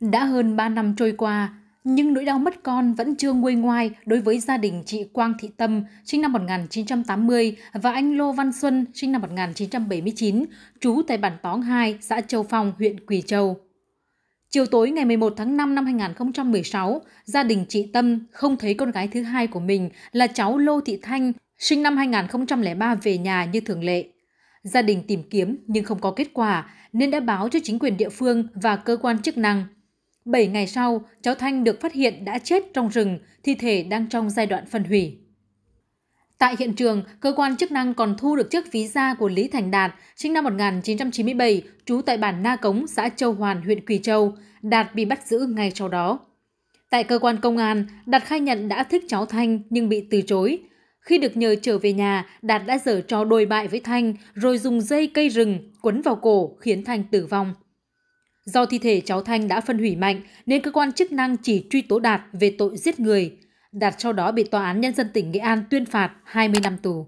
Đã hơn 3 năm trôi qua, nhưng nỗi đau mất con vẫn chưa nguôi ngoai đối với gia đình chị Quang Thị Tâm, sinh năm 1980, và anh Lô Văn Xuân, sinh năm 1979, trú tại bản Tóng 2, xã Châu Phong, huyện Quỳ Châu. Chiều tối ngày 11 tháng 5 năm 2016, gia đình chị Tâm không thấy con gái thứ hai của mình là cháu Lô Thị Thanh, sinh năm 2003 về nhà như thường lệ. Gia đình tìm kiếm nhưng không có kết quả nên đã báo cho chính quyền địa phương và cơ quan chức năng. 7 ngày sau, cháu Thanh được phát hiện đã chết trong rừng, thi thể đang trong giai đoạn phân hủy. Tại hiện trường, cơ quan chức năng còn thu được chiếc ví da của Lý Thành Đạt, sinh năm 1997, trú tại bản Na Cống, xã Châu Hoàn, huyện Quỳ Châu. Đạt bị bắt giữ ngay sau đó. Tại cơ quan công an, Đạt khai nhận đã thích cháu Thanh nhưng bị từ chối. Khi được nhờ trở về nhà, Đạt đã dở trò đồi bại với Thanh rồi dùng dây cây rừng quấn vào cổ khiến Thanh tử vong. Do thi thể cháu Thanh đã phân hủy mạnh nên cơ quan chức năng chỉ truy tố Đạt về tội giết người. Đạt sau đó bị Tòa án Nhân dân tỉnh Nghệ An tuyên phạt 20 năm tù.